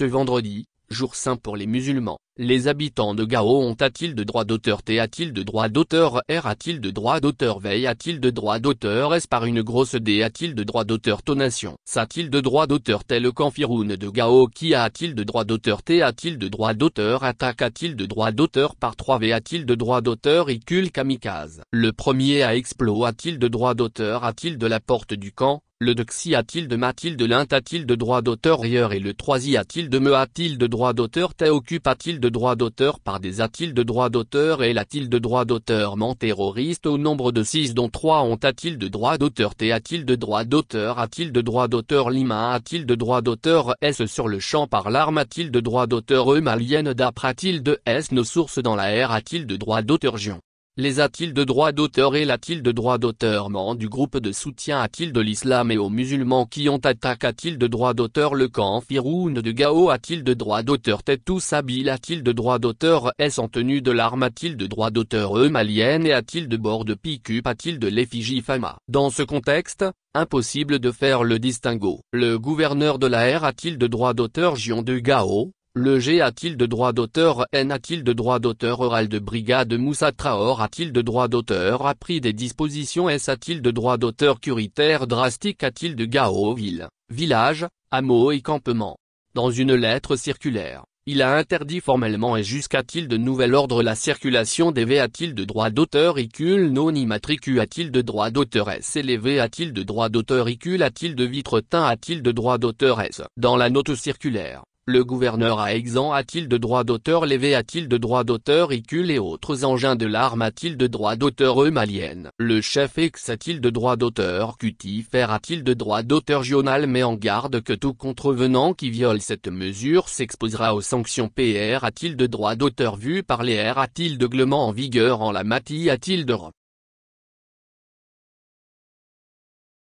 Ce vendredi, jour saint pour les musulmans, les habitants de Gao ont a il de droit d'auteur T a-t-il de droit d'auteur R a-t-il de droit d'auteur Veille a-t-il de droit d'auteur S par une grosse D a-t-il de droit d'auteur Tonation S-a-t-il de droit d'auteur Tel le Kanfiroun de Gao qui a-t-il de droit d'auteur T a-t-il de droit d'auteur Attaque a-t-il de droit d'auteur par trois V a-t-il de droit d'auteur Icul Kamikaze Le premier a explos a-t-il de droit d'auteur A-t-il de la porte du camp le dexi a-t-il de Mathilde t de l'int t il de droit d'auteur ailleurs et le troisi a-t-il de me a-t-il de droit d'auteur t'occupe occupe a-t-il de droit d'auteur par des a-t-il de droit d'auteur et l'a-t-il de droit d'auteur ment terroriste au nombre de six dont trois ont a-t-il de droit d'auteur t a-t-il de droit d'auteur a-t-il de droit d'auteur lima a-t-il de droit d'auteur s sur le champ par l'arme a-t-il de droit d'auteur e malienne d'après a-t-il de s nos sources dans la r a-t-il de droit d'auteur gion les a-t-il de droit d'auteur et l'a-t-il de droit d'auteur man du groupe de soutien a-t-il de l'islam et aux musulmans qui ont attaqué a-t-il de droit d'auteur le camp Firoun de Gao a-t-il de droit d'auteur Tetou Sabil a-t-il de droit d'auteur S en tenue de l'arme a-t-il de droit d'auteur E malienne et a-t-il de bord de picup a-t-il de l'effigie Fama Dans ce contexte, impossible de faire le distinguo. Le gouverneur de la R a-t-il de droit d'auteur Gion de Gao le G a-t-il de droit d'auteur N a-t-il de droit d'auteur Oral de Brigade Moussa Traor a-t-il de droit d'auteur A pris des dispositions S a-t-il de droit d'auteur Curitaire drastique a-t-il de Gao Ville, village, hameau et campement Dans une lettre circulaire, il a interdit formellement et jusqu'à-t-il de nouvel ordre la circulation des V a-t-il de droit d'auteur ICUL non immatricu a-t-il de droit d'auteur S V a-t-il de droit d'auteur ICUL a-t-il de vitre teint a-t-il de droit d'auteur S Dans la note circulaire le gouverneur a exempt a-t-il de droit d'auteur Lévé a-t-il de droit d'auteur Icul et autres engins de l'arme a-t-il de droit d'auteur eumalienne Le chef ex a-t-il de droit d'auteur QTFR a-t-il de droit d'auteur Jonal met en garde que tout contrevenant qui viole cette mesure s'exposera aux sanctions PR a-t-il de droit d'auteur vu par les R a-t-il de glement en vigueur en la mati a-t-il de